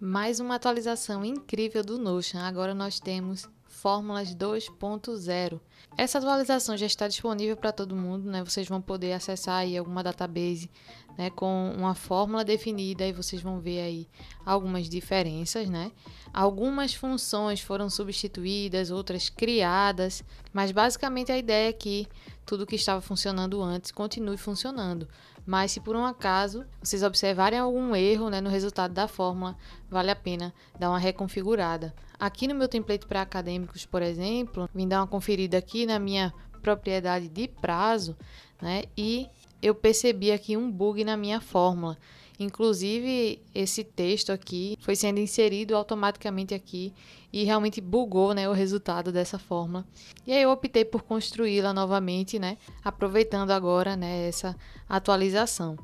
Mais uma atualização incrível do Notion. Agora nós temos Fórmulas 2.0. Essa atualização já está disponível para todo mundo, né? Vocês vão poder acessar aí alguma database, né, com uma fórmula definida e vocês vão ver aí algumas diferenças, né? Algumas funções foram substituídas, outras criadas, mas basicamente a ideia é que tudo que estava funcionando antes continue funcionando. Mas se por um acaso vocês observarem algum erro né, no resultado da fórmula, vale a pena dar uma reconfigurada. Aqui no meu template para acadêmicos, por exemplo, vim dar uma conferida aqui na minha propriedade de prazo, né? E eu percebi aqui um bug na minha fórmula. Inclusive, esse texto aqui foi sendo inserido automaticamente aqui e realmente bugou né, o resultado dessa forma. E aí eu optei por construí-la novamente, né, aproveitando agora né, essa atualização.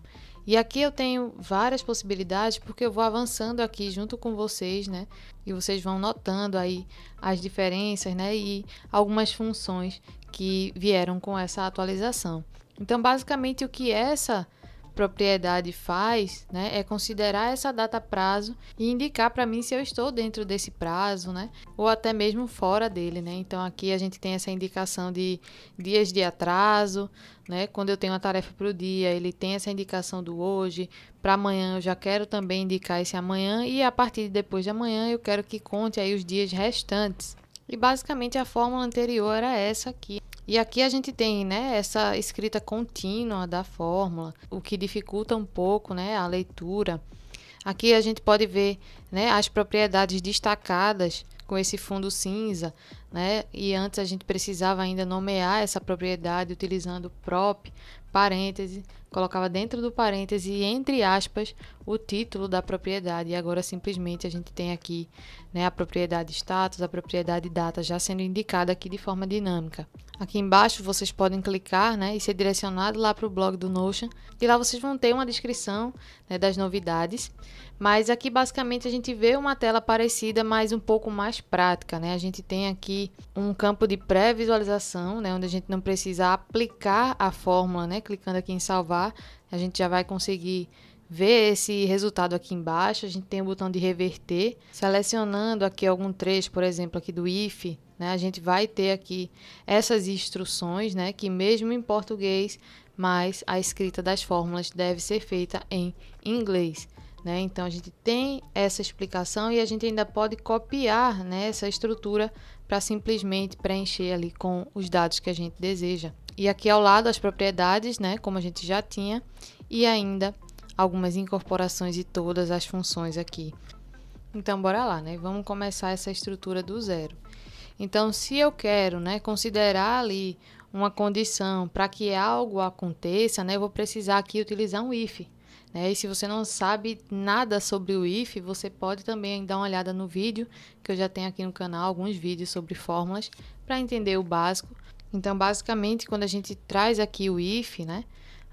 E aqui eu tenho várias possibilidades porque eu vou avançando aqui junto com vocês, né? E vocês vão notando aí as diferenças, né? E algumas funções que vieram com essa atualização. Então, basicamente, o que essa propriedade faz, né, é considerar essa data prazo e indicar para mim se eu estou dentro desse prazo, né, ou até mesmo fora dele, né. Então aqui a gente tem essa indicação de dias de atraso, né, quando eu tenho uma tarefa para o dia, ele tem essa indicação do hoje, para amanhã eu já quero também indicar esse amanhã e a partir de depois de amanhã eu quero que conte aí os dias restantes. E basicamente a fórmula anterior era essa aqui. E aqui a gente tem né, essa escrita contínua da fórmula, o que dificulta um pouco né, a leitura. Aqui a gente pode ver né, as propriedades destacadas com esse fundo cinza, né? E antes a gente precisava ainda nomear essa propriedade utilizando prop, parêntese, colocava dentro do parêntese e entre aspas o título da propriedade. E agora simplesmente a gente tem aqui, né, a propriedade status, a propriedade data já sendo indicada aqui de forma dinâmica. Aqui embaixo vocês podem clicar, né, e ser direcionado lá para o blog do Notion. E lá vocês vão ter uma descrição né, das novidades. Mas aqui basicamente a gente vê uma tela parecida, mas um pouco mais prática, né? A gente tem aqui aqui um campo de pré-visualização, né, onde a gente não precisa aplicar a fórmula, né, clicando aqui em salvar, a gente já vai conseguir ver esse resultado aqui embaixo, a gente tem o botão de reverter, selecionando aqui algum trecho, por exemplo, aqui do if, né, a gente vai ter aqui essas instruções, né, que mesmo em português, mas a escrita das fórmulas deve ser feita em inglês. Né? Então a gente tem essa explicação e a gente ainda pode copiar né, essa estrutura para simplesmente preencher ali com os dados que a gente deseja. E aqui ao lado as propriedades, né, como a gente já tinha, e ainda algumas incorporações e todas as funções aqui. Então bora lá, né? Vamos começar essa estrutura do zero. Então, se eu quero, né, considerar ali uma condição para que algo aconteça, né, eu vou precisar aqui utilizar um if. Né? E se você não sabe nada sobre o IF, você pode também dar uma olhada no vídeo, que eu já tenho aqui no canal alguns vídeos sobre fórmulas, para entender o básico. Então, basicamente, quando a gente traz aqui o IF, né?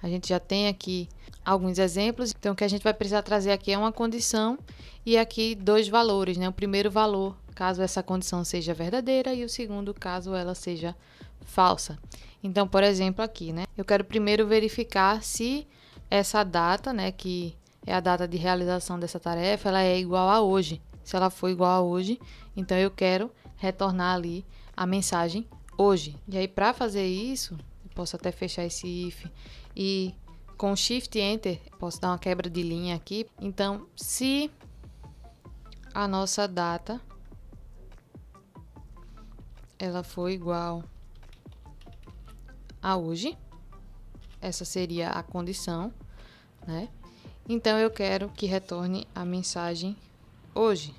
A gente já tem aqui alguns exemplos. Então, o que a gente vai precisar trazer aqui é uma condição e aqui dois valores, né? O primeiro valor, caso essa condição seja verdadeira, e o segundo, caso ela seja falsa. Então, por exemplo, aqui, né? Eu quero primeiro verificar se essa data, né, que é a data de realização dessa tarefa, ela é igual a hoje. Se ela for igual a hoje, então eu quero retornar ali a mensagem hoje. E aí para fazer isso, posso até fechar esse if e com shift enter posso dar uma quebra de linha aqui. Então, se a nossa data ela for igual a hoje, essa seria a condição, né? Então eu quero que retorne a mensagem hoje,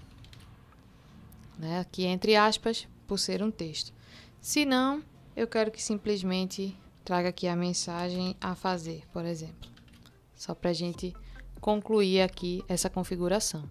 né? Aqui entre aspas, por ser um texto. Se não, eu quero que simplesmente traga aqui a mensagem a fazer, por exemplo. Só para a gente concluir aqui essa configuração.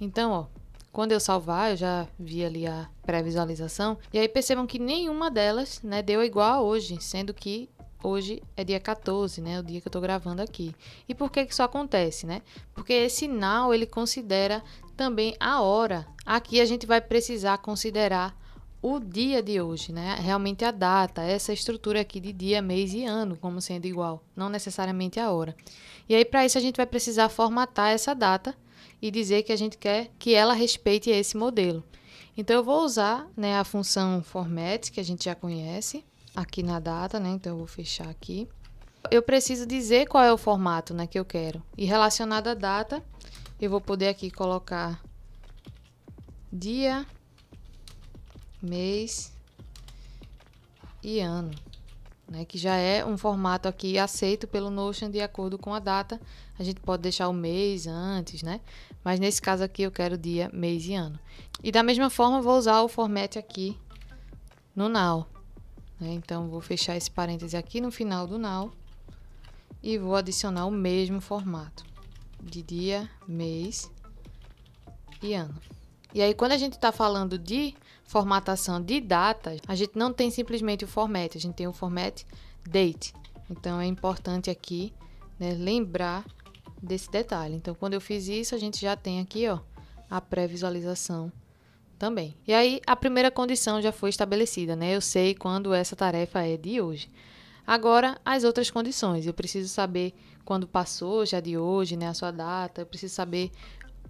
Então, ó, quando eu salvar, eu já vi ali a pré-visualização. E aí percebam que nenhuma delas né, deu igual a hoje, sendo que Hoje é dia 14, né? O dia que eu tô gravando aqui. E por que isso acontece, né? Porque esse now ele considera também a hora. Aqui a gente vai precisar considerar o dia de hoje, né? Realmente a data, essa estrutura aqui de dia, mês e ano como sendo igual, não necessariamente a hora. E aí para isso a gente vai precisar formatar essa data e dizer que a gente quer que ela respeite esse modelo. Então eu vou usar, né, a função format que a gente já conhece aqui na data, né? Então eu vou fechar aqui. Eu preciso dizer qual é o formato, né, que eu quero. E relacionado à data, eu vou poder aqui colocar dia, mês e ano, né, que já é um formato aqui aceito pelo Notion de acordo com a data. A gente pode deixar o mês antes, né? Mas nesse caso aqui eu quero dia, mês e ano. E da mesma forma vou usar o format aqui no Now. Né? Então, vou fechar esse parêntese aqui no final do now e vou adicionar o mesmo formato de dia, mês e ano. E aí, quando a gente está falando de formatação de data, a gente não tem simplesmente o format, a gente tem o format date. Então, é importante aqui né, lembrar desse detalhe. Então, quando eu fiz isso, a gente já tem aqui ó, a pré-visualização também. E aí a primeira condição já foi estabelecida, né? Eu sei quando essa tarefa é de hoje. Agora, as outras condições. Eu preciso saber quando passou já de hoje, né? A sua data. Eu preciso saber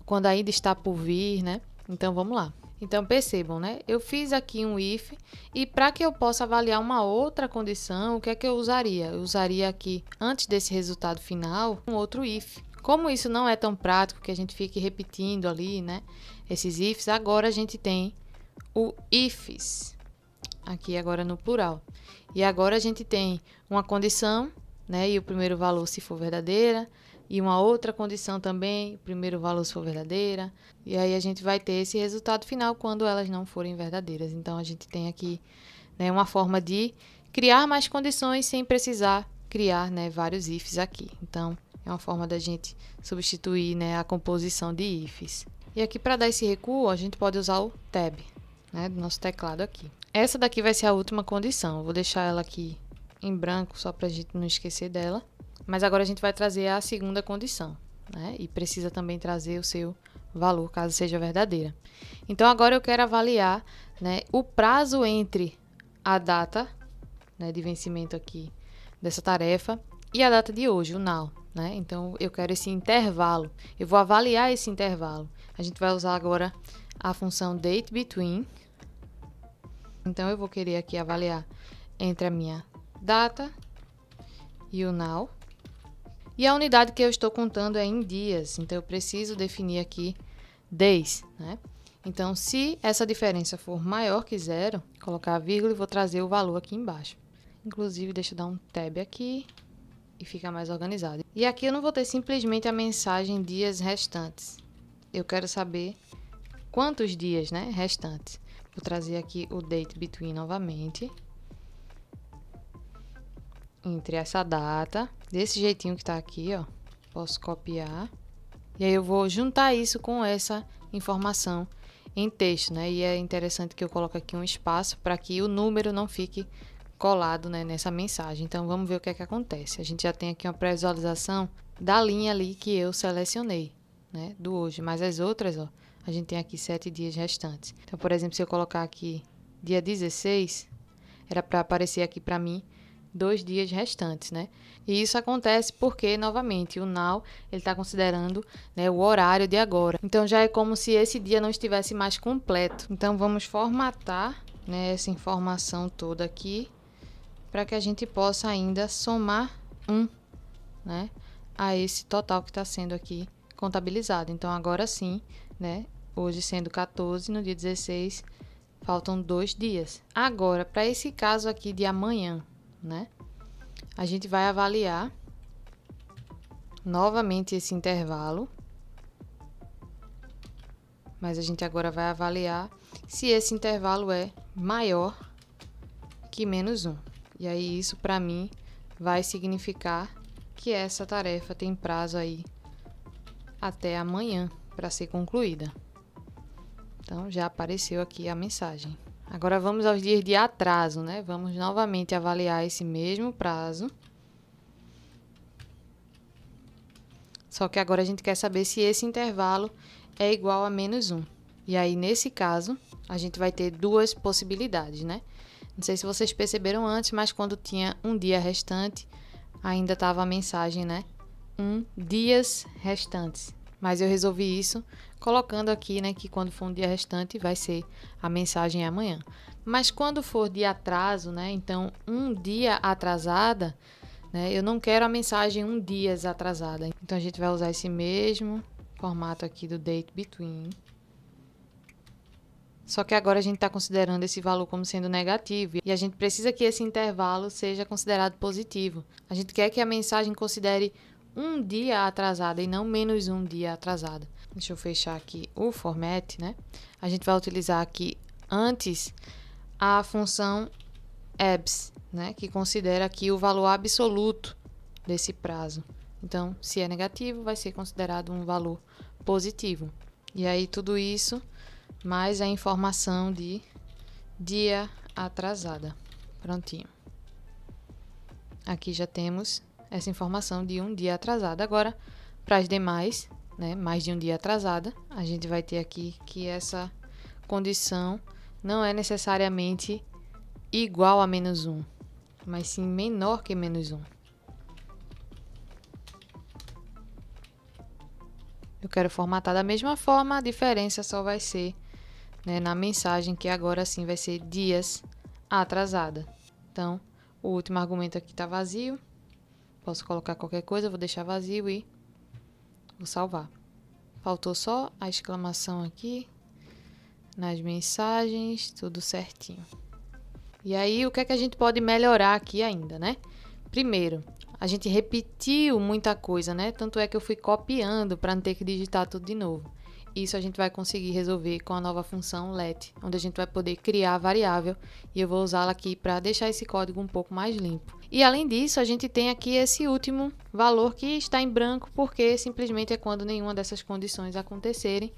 quando ainda está por vir, né? Então vamos lá. Então percebam, né? Eu fiz aqui um if e para que eu possa avaliar uma outra condição, o que é que eu usaria? Eu usaria aqui antes desse resultado final um outro if. Como isso não é tão prático que a gente fique repetindo ali, né? esses ifs, agora a gente tem o ifs, aqui agora no plural. E agora a gente tem uma condição, né? E o primeiro valor se for verdadeira, e uma outra condição também, o primeiro valor se for verdadeira. E aí a gente vai ter esse resultado final quando elas não forem verdadeiras. Então a gente tem aqui né, uma forma de criar mais condições sem precisar criar né, vários ifs aqui. Então é uma forma da gente substituir né, a composição de ifs. E aqui para dar esse recuo, a gente pode usar o tab, né, do nosso teclado aqui. Essa daqui vai ser a última condição. vou deixar ela aqui em branco só para a gente não esquecer dela. Mas agora a gente vai trazer a segunda condição, né? E precisa também trazer o seu valor, caso seja verdadeira. Então agora eu quero avaliar, né, o prazo entre a data, né, de vencimento aqui dessa tarefa e a data de hoje, o now. Né? Então, eu quero esse intervalo. Eu vou avaliar esse intervalo. A gente vai usar agora a função date between. Então, eu vou querer aqui avaliar entre a minha data e o now. E a unidade que eu estou contando é em dias, então eu preciso definir aqui days, né? Então, se essa diferença for maior que zero, colocar a vírgula e vou trazer o valor aqui embaixo. Inclusive, deixa eu dar um tab aqui, e fica mais organizado. E aqui eu não vou ter simplesmente a mensagem dias restantes. Eu quero saber quantos dias né, restantes. Vou trazer aqui o date between novamente. Entre essa data, desse jeitinho que está aqui, ó. Posso copiar. E aí eu vou juntar isso com essa informação em texto, né? E é interessante que eu coloque aqui um espaço para que o número não fique colado né, nessa mensagem. Então vamos ver o que é que acontece. A gente já tem aqui uma pré-visualização da linha ali que eu selecionei, né, do hoje. Mas as outras, ó, a gente tem aqui sete dias restantes. Então, por exemplo, se eu colocar aqui dia 16, era para aparecer aqui para mim dois dias restantes, né? E isso acontece porque, novamente, o now ele está considerando né, o horário de agora. Então já é como se esse dia não estivesse mais completo. Então vamos formatar né, essa informação toda aqui para que a gente possa ainda somar um, né, a esse total que está sendo aqui contabilizado. Então, agora sim, né, hoje sendo 14, no dia 16, faltam dois dias. Agora, para esse caso aqui de amanhã, né, a gente vai avaliar novamente esse intervalo, mas a gente agora vai avaliar se esse intervalo é maior que menos 1. E aí isso para mim vai significar que essa tarefa tem prazo aí até amanhã para ser concluída. Então já apareceu aqui a mensagem. Agora vamos aos dias de atraso, né? Vamos novamente avaliar esse mesmo prazo. Só que agora a gente quer saber se esse intervalo é igual a menos 1. E aí, nesse caso, a gente vai ter duas possibilidades, né? Não sei se vocês perceberam antes, mas quando tinha um dia restante, ainda estava a mensagem, né? Um dias restantes. Mas eu resolvi isso colocando aqui, né, que quando for um dia restante vai ser a mensagem amanhã. Mas quando for de atraso, né, então um dia atrasada, né, eu não quero a mensagem um dias atrasada. Então a gente vai usar esse mesmo formato aqui do date between só que agora a gente está considerando esse valor como sendo negativo e a gente precisa que esse intervalo seja considerado positivo. A gente quer que a mensagem considere um dia atrasada e não menos um dia atrasada. Deixa eu fechar aqui o format, né? A gente vai utilizar aqui antes a função abs, né? Que considera aqui o valor absoluto desse prazo. Então, se é negativo, vai ser considerado um valor positivo. E aí tudo isso mais a é informação de dia atrasada. Prontinho. Aqui já temos essa informação de um dia atrasada. Agora, para as demais, né, mais de um dia atrasada, a gente vai ter aqui que essa condição não é necessariamente igual a menos um, mas sim menor que menos um. Eu quero formatar da mesma forma, a diferença só vai ser né, na mensagem que agora sim vai ser dias atrasada. Então, o último argumento aqui está vazio. Posso colocar qualquer coisa, vou deixar vazio e vou salvar. Faltou só a exclamação aqui nas mensagens, tudo certinho. E aí, o que é que a gente pode melhorar aqui ainda, né? Primeiro, a gente repetiu muita coisa, né? Tanto é que eu fui copiando para não ter que digitar tudo de novo. Isso a gente vai conseguir resolver com a nova função let, onde a gente vai poder criar a variável e eu vou usá-la aqui para deixar esse código um pouco mais limpo. E além disso, a gente tem aqui esse último valor que está em branco, porque simplesmente é quando nenhuma dessas condições acontecerem.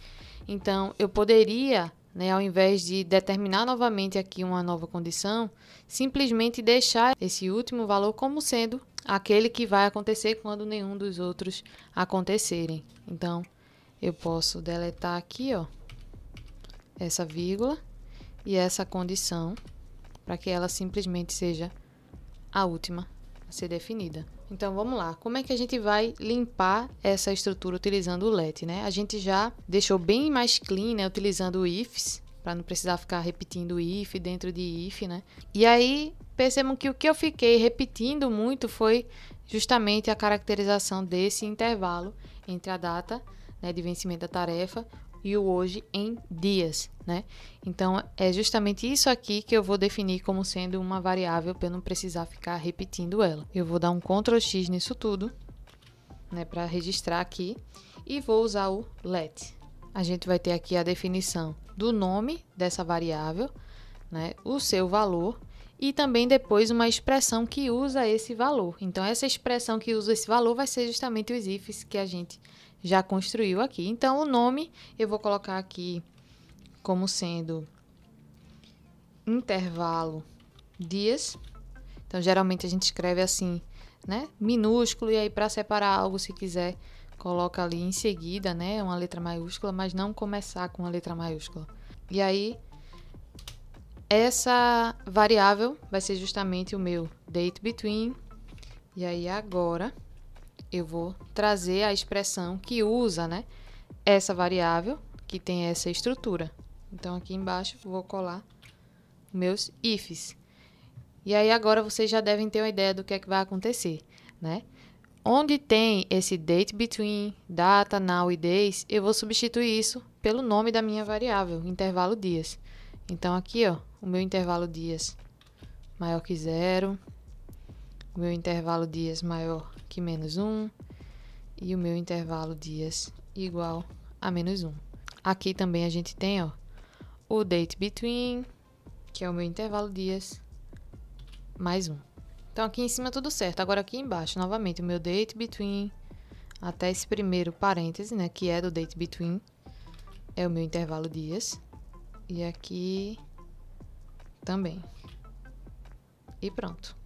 Então, eu poderia né, ao invés de determinar novamente aqui uma nova condição, simplesmente deixar esse último valor como sendo aquele que vai acontecer quando nenhum dos outros acontecerem. Então, eu posso deletar aqui, ó, essa vírgula e essa condição para que ela simplesmente seja a última a ser definida. Então vamos lá, como é que a gente vai limpar essa estrutura utilizando o let, né? A gente já deixou bem mais clean, né, utilizando o ifs, para não precisar ficar repetindo if dentro de if, né? E aí percebam que o que eu fiquei repetindo muito foi justamente a caracterização desse intervalo entre a data né, de vencimento da tarefa e o hoje em dias, né? Então é justamente isso aqui que eu vou definir como sendo uma variável para eu não precisar ficar repetindo ela. Eu vou dar um Ctrl X nisso tudo, né, para registrar aqui e vou usar o let. A gente vai ter aqui a definição do nome dessa variável, né, o seu valor e também depois uma expressão que usa esse valor. Então essa expressão que usa esse valor vai ser justamente os ifs que a gente já construiu aqui. Então, o nome eu vou colocar aqui como sendo intervalo dias. Então, geralmente a gente escreve assim, né? Minúsculo, e aí para separar algo, se quiser, coloca ali em seguida, né? Uma letra maiúscula, mas não começar com uma letra maiúscula. E aí, essa variável vai ser justamente o meu date between. E aí, agora, eu vou trazer a expressão que usa, né? Essa variável que tem essa estrutura. Então, aqui embaixo, vou colar meus ifs. E aí, agora vocês já devem ter uma ideia do que é que vai acontecer, né? Onde tem esse date between, data, now e days, eu vou substituir isso pelo nome da minha variável, intervalo dias. Então, aqui, ó, o meu intervalo dias maior que zero, o meu intervalo dias maior que menos 1 e o meu intervalo dias igual a menos 1. Aqui também a gente tem ó, o date between, que é o meu intervalo dias, mais 1. Então aqui em cima tudo certo. Agora aqui embaixo, novamente, o meu date between, até esse primeiro parêntese, né, que é do date between, é o meu intervalo dias. E aqui também. E pronto.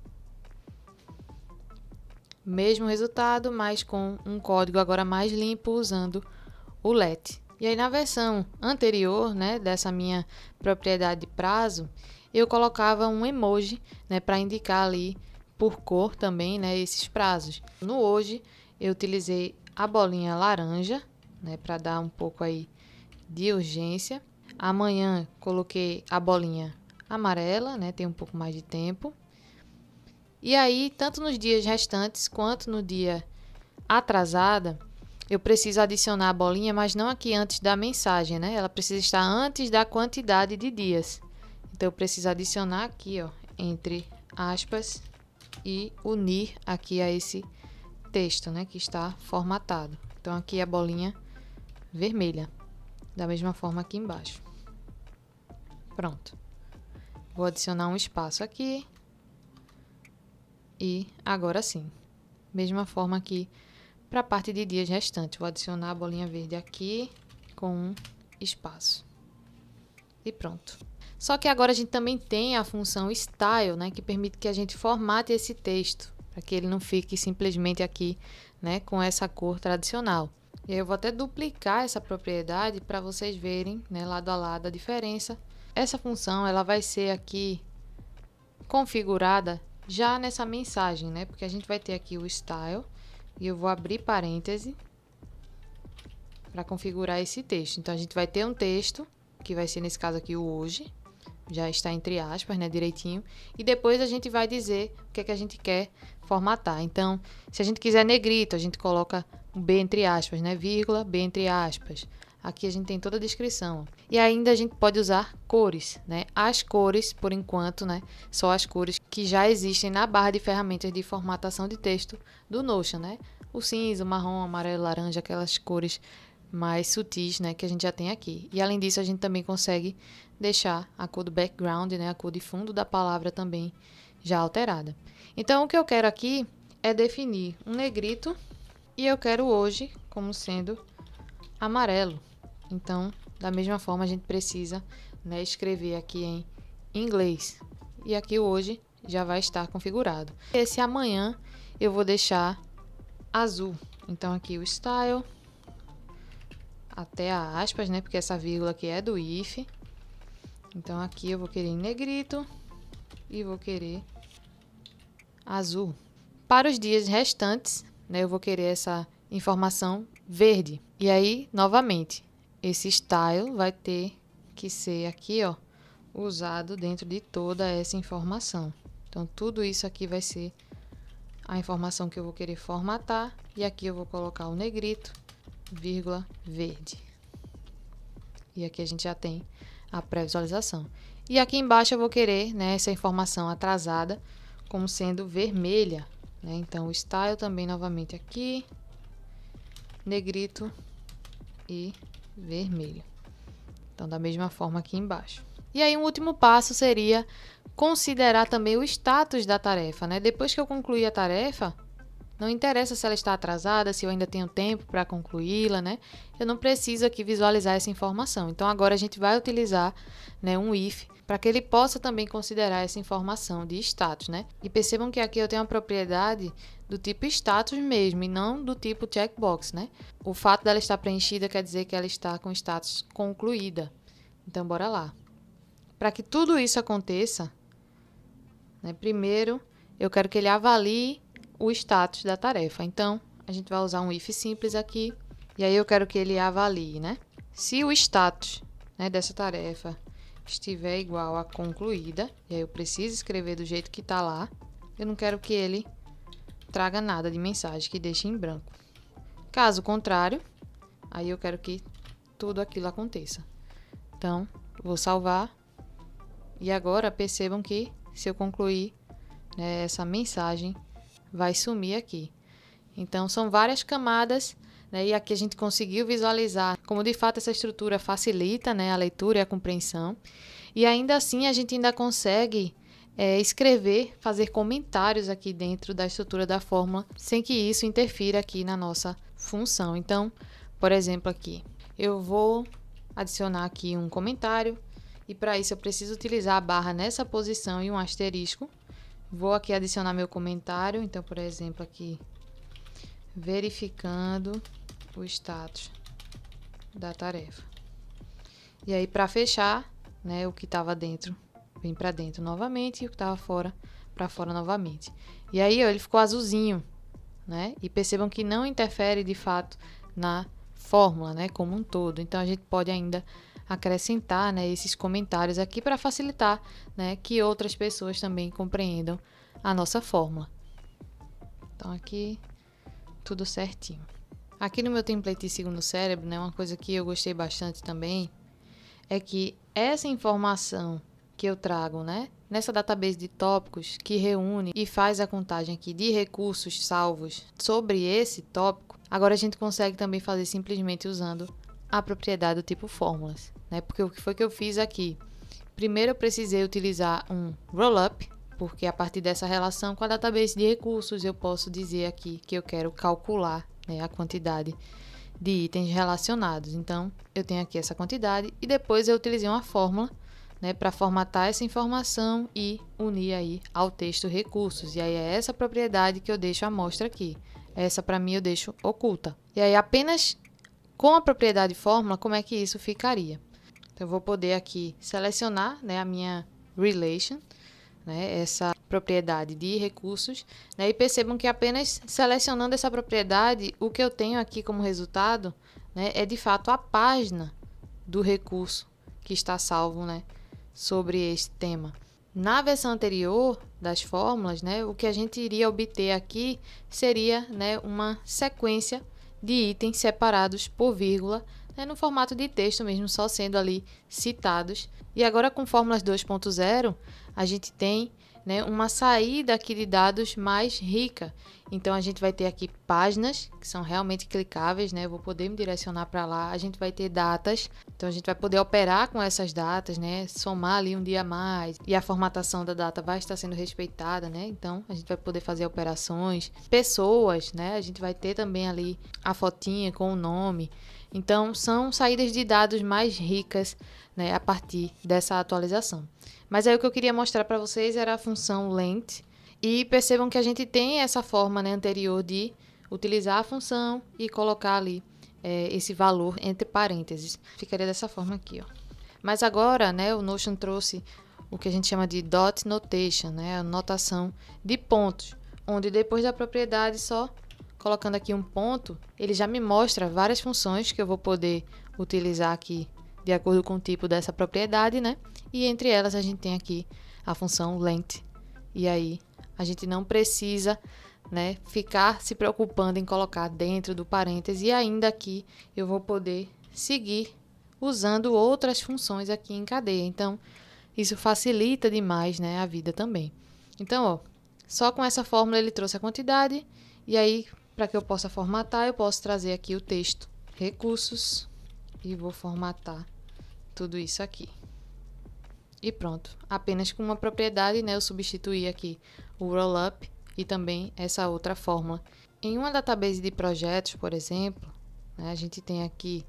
Mesmo resultado, mas com um código agora mais limpo usando o LET. E aí na versão anterior, né, dessa minha propriedade de prazo, eu colocava um emoji, né, para indicar ali por cor também, né, esses prazos. No hoje, eu utilizei a bolinha laranja, né, para dar um pouco aí de urgência. Amanhã coloquei a bolinha amarela, né, tem um pouco mais de tempo. E aí, tanto nos dias restantes quanto no dia atrasada, eu preciso adicionar a bolinha, mas não aqui antes da mensagem, né? Ela precisa estar antes da quantidade de dias. Então, eu preciso adicionar aqui, ó, entre aspas e unir aqui a esse texto, né, que está formatado. Então, aqui a bolinha vermelha, da mesma forma aqui embaixo. Pronto. Vou adicionar um espaço aqui e agora sim, mesma forma aqui para a parte de dias restantes. Vou adicionar a bolinha verde aqui com um espaço. E pronto. Só que agora a gente também tem a função style, né, que permite que a gente formate esse texto, para que ele não fique simplesmente aqui, né, com essa cor tradicional. E aí eu vou até duplicar essa propriedade para vocês verem, né, lado a lado a diferença. Essa função, ela vai ser aqui configurada já nessa mensagem, né? Porque a gente vai ter aqui o style e eu vou abrir parêntese para configurar esse texto. Então, a gente vai ter um texto, que vai ser nesse caso aqui o hoje, já está entre aspas, né, direitinho, e depois a gente vai dizer o que é que a gente quer formatar. Então, se a gente quiser negrito, a gente coloca um B entre aspas, né, vírgula, B entre aspas. Aqui a gente tem toda a descrição. E ainda a gente pode usar cores, né? As cores, por enquanto, né? Só as cores que já existem na barra de ferramentas de formatação de texto do Notion, né? O cinza, o marrom, o amarelo, o laranja, aquelas cores mais sutis, né, que a gente já tem aqui. E além disso, a gente também consegue deixar a cor do background, né, a cor de fundo da palavra também já alterada. Então, o que eu quero aqui é definir um negrito e eu quero hoje como sendo amarelo. Então, da mesma forma, a gente precisa né, escrever aqui em inglês. E aqui hoje já vai estar configurado. Esse amanhã eu vou deixar azul. Então, aqui o style, até a aspas, né? Porque essa vírgula aqui é do if. Então, aqui eu vou querer em negrito e vou querer azul. Para os dias restantes, né, eu vou querer essa informação verde. E aí, novamente, esse style vai ter que ser aqui, ó, usado dentro de toda essa informação. Então, tudo isso aqui vai ser a informação que eu vou querer formatar. E aqui eu vou colocar o negrito, vírgula, verde. E aqui a gente já tem a pré-visualização. E aqui embaixo eu vou querer né, essa informação atrasada como sendo vermelha. Né? Então, o style também novamente aqui, negrito e vermelho. Então, da mesma forma aqui embaixo. E aí, um último passo seria considerar também o status da tarefa, né? Depois que eu concluir a tarefa, não interessa se ela está atrasada, se eu ainda tenho tempo para concluí-la, né? Eu não preciso aqui visualizar essa informação. Então agora a gente vai utilizar né, um if para que ele possa também considerar essa informação de status, né? E percebam que aqui eu tenho uma propriedade do tipo status mesmo e não do tipo checkbox, né? O fato dela estar preenchida quer dizer que ela está com status concluída. Então bora lá. Para que tudo isso aconteça, né, primeiro eu quero que ele avalie o status da tarefa. Então, a gente vai usar um if simples aqui, e aí eu quero que ele avalie, né? Se o status né, dessa tarefa estiver igual a concluída, e aí eu preciso escrever do jeito que está lá, eu não quero que ele traga nada de mensagem que deixe em branco. Caso contrário, aí eu quero que tudo aquilo aconteça. Então, vou salvar. E agora percebam que se eu concluir né, essa mensagem vai sumir aqui. Então, são várias camadas, né, e aqui a gente conseguiu visualizar como de fato essa estrutura facilita né, a leitura e a compreensão. E ainda assim, a gente ainda consegue é, escrever, fazer comentários aqui dentro da estrutura da fórmula, sem que isso interfira aqui na nossa função. Então, por exemplo, aqui eu vou adicionar aqui um comentário e para isso eu preciso utilizar a barra nessa posição e um asterisco. Vou aqui adicionar meu comentário. Então, por exemplo, aqui, verificando o status da tarefa. E aí, para fechar, né, o que estava dentro, vem para dentro novamente e o que estava fora, para fora novamente. E aí, ó, ele ficou azulzinho, né? E percebam que não interfere, de fato, na fórmula, né, como um todo. Então, a gente pode ainda acrescentar né, esses comentários aqui para facilitar né, que outras pessoas também compreendam a nossa fórmula. Então aqui tudo certinho. Aqui no meu template segundo cérebro, né, uma coisa que eu gostei bastante também é que essa informação que eu trago, né, nessa database de tópicos que reúne e faz a contagem aqui de recursos salvos sobre esse tópico, agora a gente consegue também fazer simplesmente usando a propriedade do tipo fórmulas, né? Porque o que foi que eu fiz aqui? Primeiro eu precisei utilizar um rollup, porque a partir dessa relação com a database de recursos eu posso dizer aqui que eu quero calcular né, a quantidade de itens relacionados. Então eu tenho aqui essa quantidade e depois eu utilizei uma fórmula né, para formatar essa informação e unir aí ao texto recursos. E aí é essa propriedade que eu deixo a mostra aqui. Essa para mim eu deixo oculta. E aí apenas com a propriedade fórmula, como é que isso ficaria? Então, eu vou poder aqui selecionar né, a minha relation, né, essa propriedade de recursos, né, e percebam que apenas selecionando essa propriedade, o que eu tenho aqui como resultado né, é de fato a página do recurso que está salvo né, sobre este tema. Na versão anterior das fórmulas, né, o que a gente iria obter aqui seria né, uma sequência de itens separados por vírgula, né, no formato de texto mesmo, só sendo ali citados. E agora com Fórmulas 2.0, a gente tem né, uma saída aqui de dados mais rica. Então a gente vai ter aqui páginas que são realmente clicáveis, né? Eu vou poder me direcionar para lá. A gente vai ter datas, então a gente vai poder operar com essas datas, né? Somar ali um dia a mais e a formatação da data vai estar sendo respeitada, né? Então a gente vai poder fazer operações, pessoas, né? A gente vai ter também ali a fotinha com o nome. Então são saídas de dados mais ricas, né? A partir dessa atualização. Mas aí o que eu queria mostrar para vocês era a função length. E percebam que a gente tem essa forma né, anterior de utilizar a função e colocar ali é, esse valor entre parênteses. Ficaria dessa forma aqui. Ó. Mas agora né, o Notion trouxe o que a gente chama de dot notation, né, a notação de pontos, onde depois da propriedade só colocando aqui um ponto, ele já me mostra várias funções que eu vou poder utilizar aqui de acordo com o tipo dessa propriedade, né? E entre elas a gente tem aqui a função length. E aí a gente não precisa né, ficar se preocupando em colocar dentro do parêntese e ainda aqui eu vou poder seguir usando outras funções aqui em cadeia. Então, isso facilita demais né, a vida também. Então, ó, só com essa fórmula ele trouxe a quantidade e aí, para que eu possa formatar, eu posso trazer aqui o texto recursos e vou formatar tudo isso aqui. E pronto, apenas com uma propriedade, né, eu substituí aqui o rollup e também essa outra fórmula. Em uma database de projetos, por exemplo, né, a gente tem aqui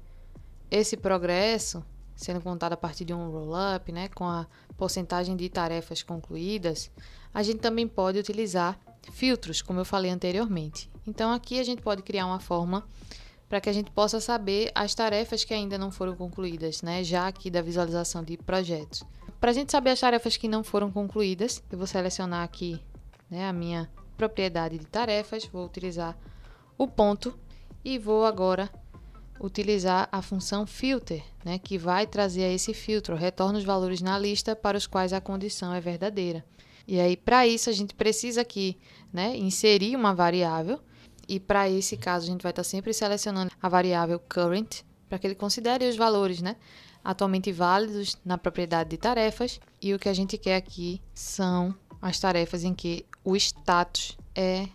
esse progresso sendo contado a partir de um rollup, né, com a porcentagem de tarefas concluídas, a gente também pode utilizar filtros, como eu falei anteriormente. Então aqui a gente pode criar uma forma para que a gente possa saber as tarefas que ainda não foram concluídas, né? Já aqui da visualização de projetos. Para a gente saber as tarefas que não foram concluídas, eu vou selecionar aqui né, a minha propriedade de tarefas, vou utilizar o ponto e vou agora utilizar a função filter, né, que vai trazer a esse filtro, retorna os valores na lista para os quais a condição é verdadeira. E aí, para isso, a gente precisa aqui né, inserir uma variável e para esse caso, a gente vai estar tá sempre selecionando a variável current para que ele considere os valores, né? Atualmente válidos na propriedade de tarefas. E o que a gente quer aqui são as tarefas em que o status é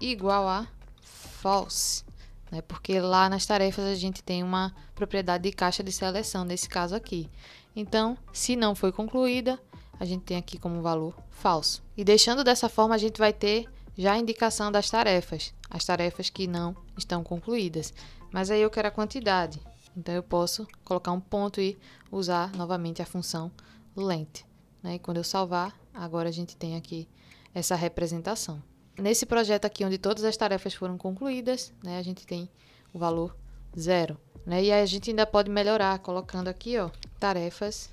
igual a false. Né? Porque lá nas tarefas a gente tem uma propriedade de caixa de seleção, nesse caso aqui. Então, se não foi concluída, a gente tem aqui como valor falso. E deixando dessa forma, a gente vai ter já a indicação das tarefas, as tarefas que não estão concluídas. Mas aí eu quero a quantidade, então eu posso colocar um ponto e usar novamente a função length Né? E quando eu salvar, agora a gente tem aqui essa representação. Nesse projeto aqui, onde todas as tarefas foram concluídas, né, a gente tem o valor zero. Né? E aí a gente ainda pode melhorar colocando aqui ó, tarefas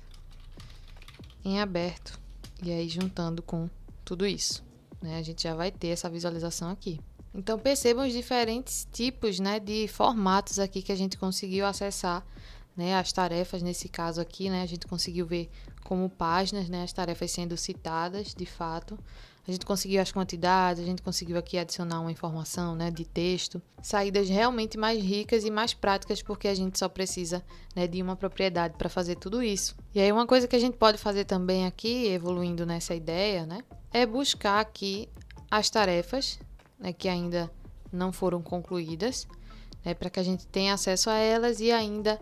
em aberto e aí juntando com tudo isso. Né? A gente já vai ter essa visualização aqui. Então percebam os diferentes tipos né, de formatos aqui que a gente conseguiu acessar né, as tarefas nesse caso aqui, né, a gente conseguiu ver como páginas, né, as tarefas sendo citadas de fato, a gente conseguiu as quantidades, a gente conseguiu aqui adicionar uma informação né, de texto. Saídas realmente mais ricas e mais práticas, porque a gente só precisa né, de uma propriedade para fazer tudo isso. E aí, uma coisa que a gente pode fazer também aqui, evoluindo nessa ideia, né, é buscar aqui as tarefas né, que ainda não foram concluídas, né, para que a gente tenha acesso a elas e ainda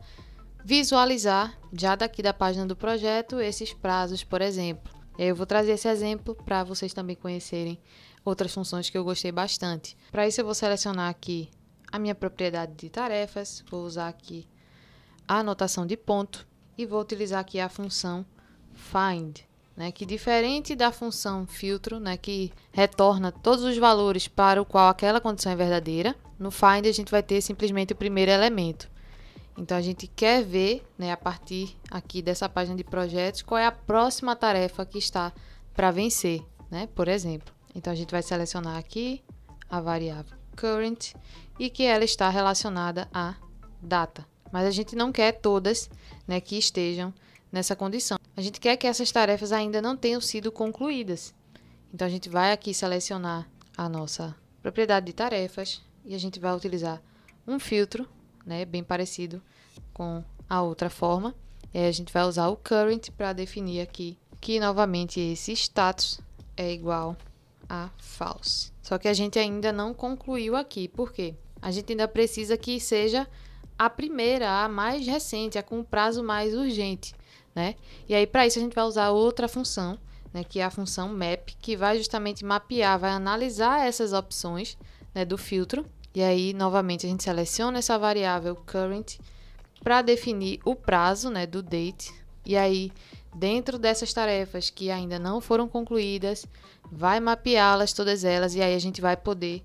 visualizar, já daqui da página do projeto, esses prazos, por exemplo. Eu vou trazer esse exemplo para vocês também conhecerem outras funções que eu gostei bastante. Para isso, eu vou selecionar aqui a minha propriedade de tarefas, vou usar aqui a anotação de ponto e vou utilizar aqui a função find, né, que diferente da função filtro, né, que retorna todos os valores para o qual aquela condição é verdadeira, no find a gente vai ter simplesmente o primeiro elemento. Então a gente quer ver, né, a partir aqui dessa página de projetos, qual é a próxima tarefa que está para vencer, né? Por exemplo. Então a gente vai selecionar aqui a variável current e que ela está relacionada à data. Mas a gente não quer todas, né, que estejam nessa condição. A gente quer que essas tarefas ainda não tenham sido concluídas. Então a gente vai aqui selecionar a nossa propriedade de tarefas e a gente vai utilizar um filtro né? Bem parecido com a outra forma. E é, aí a gente vai usar o current para definir aqui que novamente esse status é igual a false. Só que a gente ainda não concluiu aqui, por quê? A gente ainda precisa que seja a primeira, a mais recente, a com prazo mais urgente, né? E aí para isso a gente vai usar outra função, né, que é a função map, que vai justamente mapear, vai analisar essas opções, né, do filtro e aí, novamente, a gente seleciona essa variável current para definir o prazo né, do date. E aí, dentro dessas tarefas que ainda não foram concluídas, vai mapeá-las todas elas e aí a gente vai poder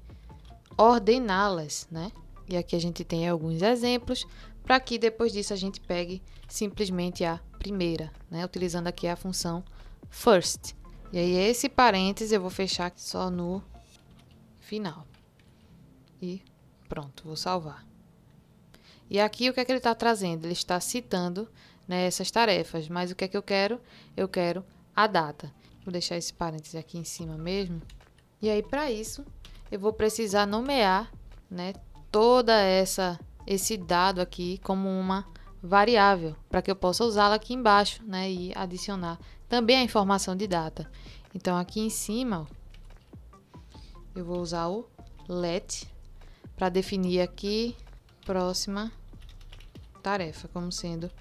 ordená-las, né? E aqui a gente tem alguns exemplos para que depois disso a gente pegue simplesmente a primeira, né? Utilizando aqui a função first. E aí esse parênteses eu vou fechar só no final. E pronto, vou salvar. E aqui o que é que ele está trazendo? Ele está citando né, essas tarefas, mas o que é que eu quero? Eu quero a data. Vou deixar esse parênteses aqui em cima mesmo. E aí, para isso, eu vou precisar nomear né, toda essa esse dado aqui como uma variável, para que eu possa usá-la aqui embaixo né, e adicionar também a informação de data. Então, aqui em cima, eu vou usar o let, para definir aqui próxima tarefa como sendo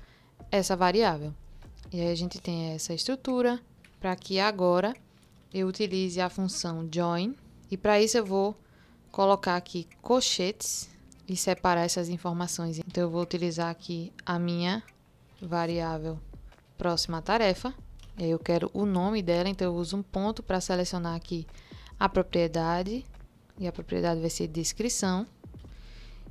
essa variável. E aí a gente tem essa estrutura para que agora eu utilize a função join e para isso eu vou colocar aqui colchetes e separar essas informações. Então eu vou utilizar aqui a minha variável próxima tarefa. Eu quero o nome dela, então eu uso um ponto para selecionar aqui a propriedade e a propriedade vai ser descrição.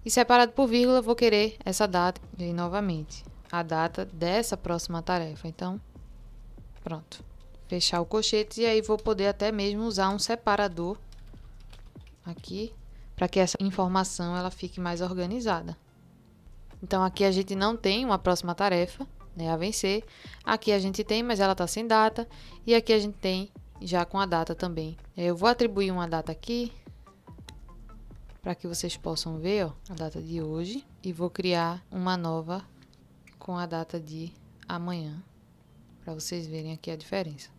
E separado por vírgula, vou querer essa data e novamente a data dessa próxima tarefa. Então, pronto. Fechar o colchete e aí vou poder até mesmo usar um separador aqui para que essa informação ela fique mais organizada. Então aqui a gente não tem uma próxima tarefa né, a vencer. Aqui a gente tem, mas ela está sem data. E aqui a gente tem já com a data também. Eu vou atribuir uma data aqui, para que vocês possam ver ó, a data de hoje e vou criar uma nova com a data de amanhã para vocês verem aqui a diferença.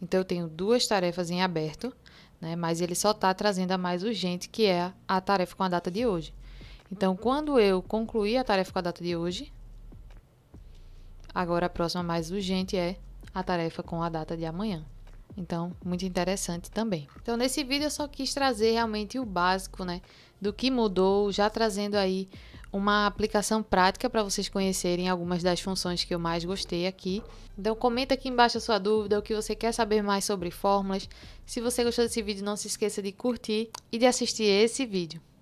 Então eu tenho duas tarefas em aberto, né, mas ele só está trazendo a mais urgente que é a tarefa com a data de hoje. Então quando eu concluir a tarefa com a data de hoje, agora a próxima mais urgente é a tarefa com a data de amanhã. Então, muito interessante também. Então, nesse vídeo eu só quis trazer realmente o básico, né, do que mudou, já trazendo aí uma aplicação prática para vocês conhecerem algumas das funções que eu mais gostei aqui. Então comenta aqui embaixo a sua dúvida, o que você quer saber mais sobre fórmulas. Se você gostou desse vídeo, não se esqueça de curtir e de assistir esse vídeo.